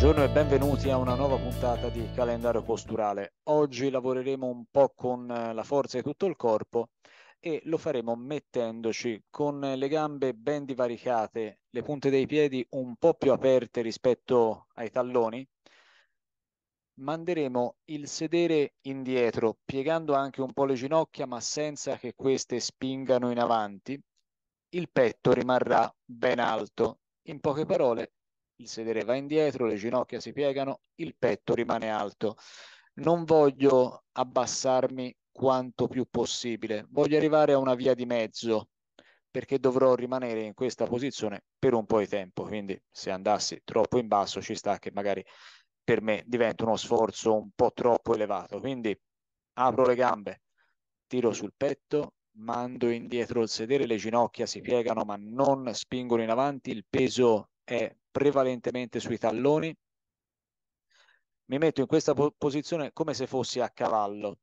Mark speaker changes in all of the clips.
Speaker 1: Buongiorno e benvenuti a una nuova puntata di Calendario Posturale. Oggi lavoreremo un po' con eh, la forza di tutto il corpo e lo faremo mettendoci con le gambe ben divaricate, le punte dei piedi un po' più aperte rispetto ai talloni. Manderemo il sedere indietro, piegando anche un po' le ginocchia, ma senza che queste spingano in avanti. Il petto rimarrà ben alto. In poche parole, il sedere va indietro, le ginocchia si piegano, il petto rimane alto. Non voglio abbassarmi quanto più possibile, voglio arrivare a una via di mezzo perché dovrò rimanere in questa posizione per un po' di tempo, quindi se andassi troppo in basso ci sta che magari per me diventa uno sforzo un po' troppo elevato, quindi apro le gambe, tiro sul petto, mando indietro il sedere, le ginocchia si piegano ma non spingono in avanti, il peso è prevalentemente sui talloni, mi metto in questa po- posizione come se fossi a cavallo.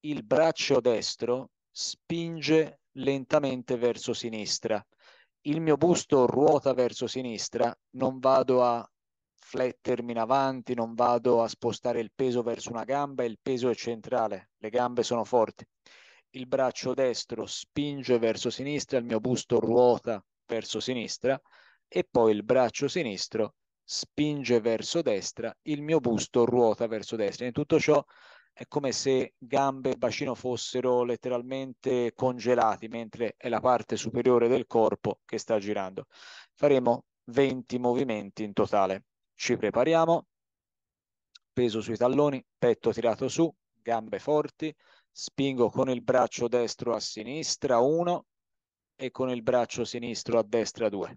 Speaker 1: Il braccio destro spinge lentamente verso sinistra, il mio busto ruota verso sinistra, non vado a flettermi in avanti, non vado a spostare il peso verso una gamba, il peso è centrale, le gambe sono forti. Il braccio destro spinge verso sinistra, il mio busto ruota verso sinistra, e poi il braccio sinistro spinge verso destra, il mio busto ruota verso destra. In tutto ciò è come se gambe e bacino fossero letteralmente congelati, mentre è la parte superiore del corpo che sta girando. Faremo 20 movimenti in totale. Ci prepariamo, peso sui talloni, petto tirato su, gambe forti, spingo con il braccio destro a sinistra 1 e con il braccio sinistro a destra 2.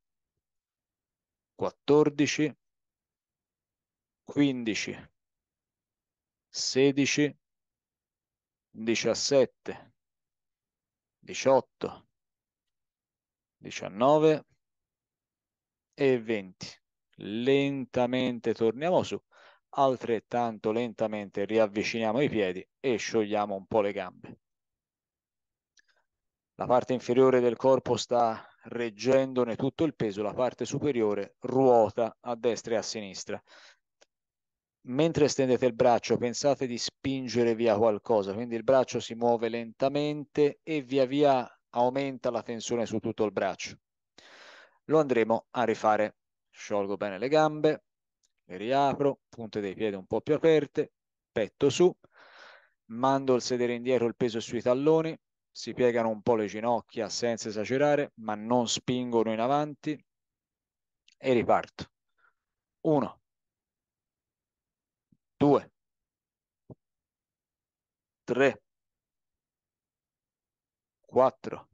Speaker 1: 14, 15, 16, 17, 18, 19 e 20. Lentamente torniamo su, altrettanto lentamente riavviciniamo i piedi e sciogliamo un po' le gambe. La parte inferiore del corpo sta reggendone tutto il peso, la parte superiore ruota a destra e a sinistra. Mentre stendete il braccio pensate di spingere via qualcosa, quindi il braccio si muove lentamente e via via aumenta la tensione su tutto il braccio. Lo andremo a rifare. Sciolgo bene le gambe, le riapro, punte dei piedi un po' più aperte, petto su, mando il sedere indietro, il peso sui talloni, si piegano un po' le ginocchia senza esagerare, ma non spingono in avanti e riparto. Uno, due, tre, quattro,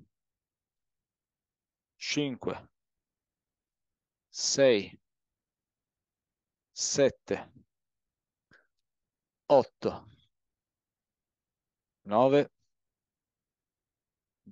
Speaker 1: cinque, sei, sette, otto, nove.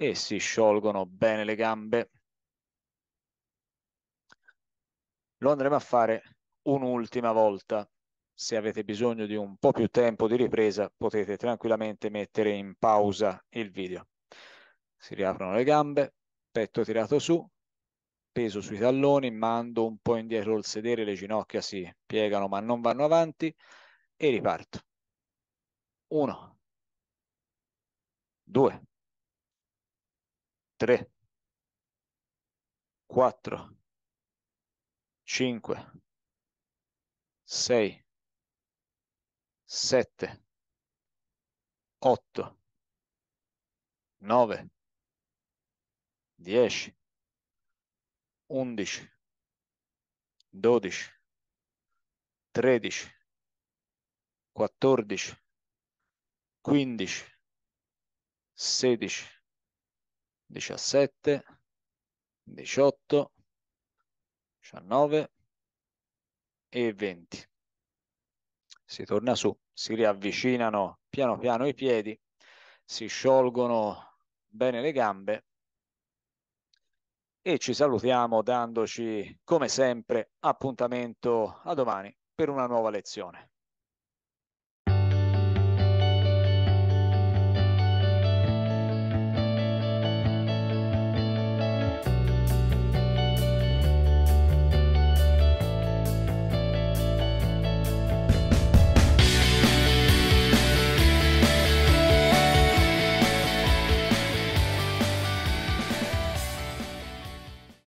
Speaker 1: e si sciolgono bene le gambe. Lo andremo a fare un'ultima volta. Se avete bisogno di un po' più tempo di ripresa potete tranquillamente mettere in pausa il video. Si riaprono le gambe, petto tirato su, peso sui talloni, mando un po' indietro il sedere, le ginocchia si piegano ma non vanno avanti e riparto. 1, 2, 3, 4, 5, 6, 7, 8, 9, 10, 11, 12, 13, 14, 15, 16, 17, 18, 19 e 20. Si torna su, si riavvicinano piano piano i piedi, si sciolgono bene le gambe e ci salutiamo dandoci come sempre appuntamento a domani per una nuova lezione.